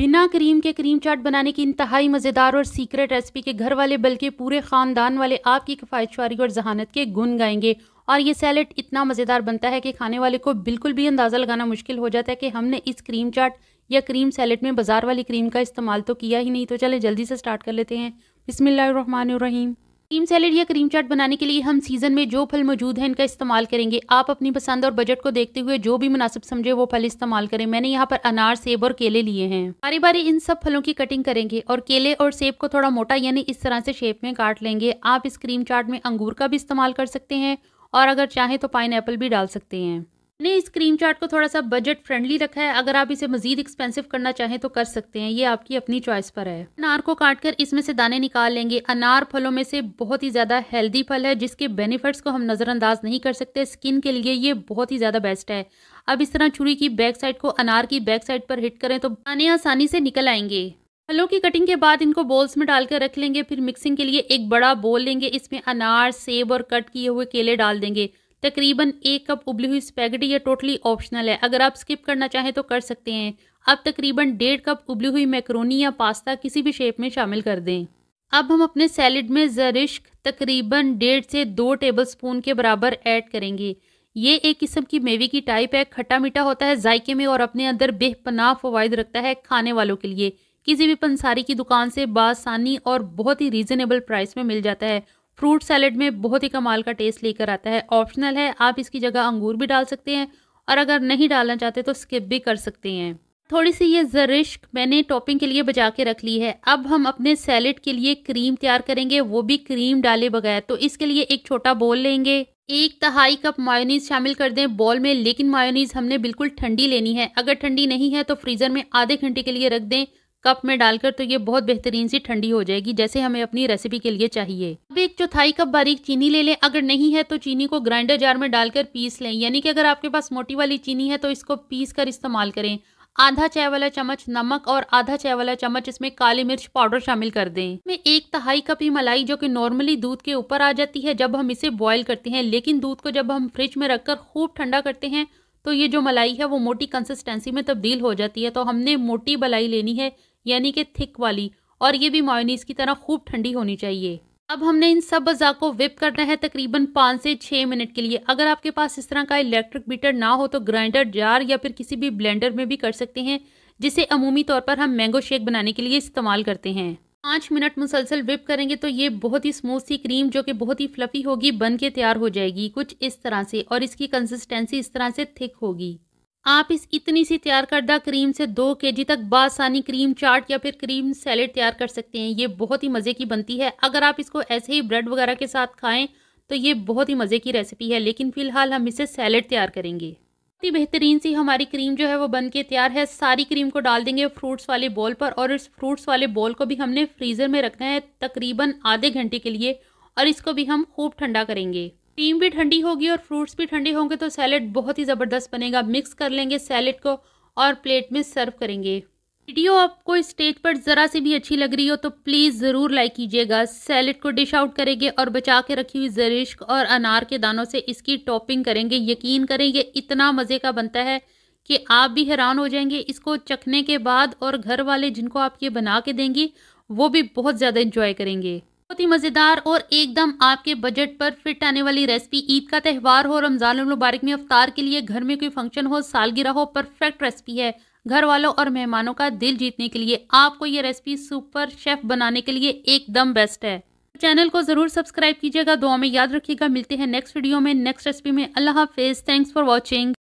बिना क्रीम के क्रीम चाट बनाने की इंतहाई मज़ेदार और सीक्रेट रेसिपी के घर वाले बल्कि पूरे ख़ानदान वाले आपकी किफ़ायतशारी और जहानत के गुन गाएंगे और ये सैलड इतना मज़ेदार बनता है कि खाने वाले को बिल्कुल भी अंदाज़ा लगाना मुश्किल हो जाता है कि हमने इस क्रीम चाट या क्रीम सैलड में बाज़ार वाली क्रीम का इस्तेमाल तो किया ही नहीं तो चले जल्दी से स्टार्ट कर लेते हैं रहीम क्रीम सैलेड या क्रीम चाट बनाने के लिए हम सीजन में जो फल मौजूद हैं इनका इस्तेमाल करेंगे आप अपनी पसंद और बजट को देखते हुए जो भी मुनासिब समझे वो फल इस्तेमाल करें मैंने यहाँ पर अनार सेब और केले लिए हैं बारी बारी इन सब फलों की कटिंग करेंगे और केले और सेब को थोड़ा मोटा यानी इस तरह से शेप में काट लेंगे आप इस क्रीम चाट में अंगूर का भी इस्तेमाल कर सकते हैं और अगर चाहें तो पाइन भी डाल सकते हैं ने इस क्रीम चाट को थोड़ा सा बजट फ्रेंडली रखा है अगर आप इसे मजीद एक्सपेंसिव करना चाहें तो कर सकते हैं ये आपकी अपनी चॉइस पर है अनार को काट कर इसमें से दाने निकाल लेंगे अनार फलों में से बहुत ही ज़्यादा हेल्दी फल है जिसके बेनिफिट्स को हम नज़रअंदाज नहीं कर सकते स्किन के लिए ये बहुत ही ज़्यादा बेस्ट है अब इस तरह छुरी की बैक साइड को अनार की बैक साइड पर हिट करें तो दाने आसानी से निकल आएंगे फलों की कटिंग के बाद इनको बोल्स में डालकर रख लेंगे फिर मिक्सिंग के लिए एक बड़ा बोल लेंगे इसमें अनार सेब और कट किए हुए केले डाल देंगे तकरीबन एक कप उबली हुई स्पैगेटी यह टोटली ऑप्शनल है अगर आप स्किप करना चाहें तो कर सकते हैं आप तकरीबन डेढ़ कप उबली हुई मैक्रोनी या पास्ता किसी भी शेप में शामिल कर दें अब हम अपने सैलड में जरिश्क तकरीबन डेढ़ से दो टेबल स्पून के बराबर ऐड करेंगे ये एक किस्म की मेवी की टाइप है खट्टा मीठा होता है जायके में और अपने अंदर बेपनाह फवायद रखता है खाने वालों के लिए किसी भी पंसारी की दुकान से बासानी और बहुत ही रीज़नेबल प्राइस में मिल जाता है फ्रूट सैलड में बहुत ही कमाल का टेस्ट लेकर आता है ऑप्शनल है आप इसकी जगह अंगूर भी डाल सकते हैं और अगर नहीं डालना चाहते तो स्किप भी कर सकते हैं थोड़ी सी ये जरिश्क मैंने टॉपिंग के लिए बचा के रख ली है अब हम अपने सैलेड के लिए क्रीम तैयार करेंगे वो भी क्रीम डाले बगैर तो इसके लिए एक छोटा बोल लेंगे एक तहाई कप मायोनीज शामिल कर दें बॉल में लेकिन मायोनीज हमने बिल्कुल ठंडी लेनी है अगर ठंडी नहीं है तो फ्रीज़र में आधे घंटे के लिए रख दें कप में डालकर तो ये बहुत बेहतरीन सी ठंडी हो जाएगी जैसे हमें अपनी रेसिपी के लिए चाहिए अब एक चौथाई कप बारीक चीनी ले लें अगर नहीं है तो चीनी को ग्राइंडर जार में डालकर पीस लें यानी कि अगर आपके पास मोटी वाली चीनी है तो इसको पीस कर इस्तेमाल करें आधा चाय वाला चम्मच नमक और आधा चाय वाला चम्मच इसमें काली मिर्च पाउडर शामिल कर दें मैं एक तहाई कप ही मलाई जो कि नॉर्मली दूध के ऊपर आ जाती है जब हम इसे बॉईल करते हैं लेकिन दूध को जब हम फ्रिज में रखकर खूब ठंडा करते हैं तो ये जो मलाई है वो मोटी कंसिस्टेंसी में तब्दील हो जाती है तो हमने मोटी मलाई लेनी है यानी कि थिक वाली और ये भी मायोनीस की तरह खूब ठंडी होनी चाहिए अब हमने इन सब अज़ा को विप करना है तकरीबन पाँच से छः मिनट के लिए अगर आपके पास इस तरह का इलेक्ट्रिक बीटर ना हो तो ग्राइंडर जार या फिर किसी भी ब्लेंडर में भी कर सकते हैं जिसे अमूमी तौर पर हम मैंगो शेक बनाने के लिए इस्तेमाल करते हैं पाँच मिनट मुसलसल विप करेंगे तो ये बहुत ही स्मूथ सी क्रीम जो कि बहुत ही फ्लफ़ी होगी बन के तैयार हो जाएगी कुछ इस तरह से और इसकी कंसिस्टेंसी इस तरह से थिक होगी आप इस इतनी सी तैयार करदा क्रीम से दो के जी तक बासानी क्रीम चाट या फिर क्रीम सैलेड तैयार कर सकते हैं ये बहुत ही मज़े की बनती है अगर आप इसको ऐसे ही ब्रेड वगैरह के साथ खाएं तो ये बहुत ही मज़े की रेसिपी है लेकिन फ़िलहाल हम इसे सैलेड तैयार करेंगे बहुत ही बेहतरीन सी हमारी क्रीम जो है वो बन के तैयार है सारी क्रीम को डाल देंगे फ्रूट्स वाले बॉल पर और इस फ्रूट्स वाले बॉल को भी हमने फ्रीज़र में रखना है तकरीबन आधे घंटे के लिए और इसको भी हम खूब ठंडा करेंगे क्रीम भी ठंडी होगी और फ्रूट्स भी ठंडे होंगे तो सैलड बहुत ही ज़बरदस्त बनेगा मिक्स कर लेंगे सैलड को और प्लेट में सर्व करेंगे वीडियो आपको स्टेज पर ज़रा सी भी अच्छी लग रही हो तो प्लीज़ ज़रूर लाइक कीजिएगा सैलड को डिश आउट करेंगे और बचा के रखी हुई जरिश्क और अनार के दानों से इसकी टॉपिंग करेंगे यकीन करें ये इतना मज़े का बनता है कि आप भी हैरान हो जाएंगे इसको चखने के बाद और घर वाले जिनको आप ये बना के देंगी वो भी बहुत ज़्यादा इंजॉय करेंगे बहुत ही मज़ेदार और एकदम आपके बजट पर फिट आने वाली रेसिपी ईद का त्यौहार हो रमज़ान मुबारक में अफ्तार के लिए घर में कोई फंक्शन हो सालगिरह हो परफेक्ट रेसिपी है घर वालों और मेहमानों का दिल जीतने के लिए आपको ये रेसिपी सुपर शेफ बनाने के लिए एकदम बेस्ट है चैनल को ज़रूर सब्सक्राइब कीजिएगा दुआ में याद रखिएगा मिलते हैं नेक्स्ट वीडियो में नेक्स्ट रेसिपी में अल्लाह हाफिज़ थैंक्स फॉर वॉचिंग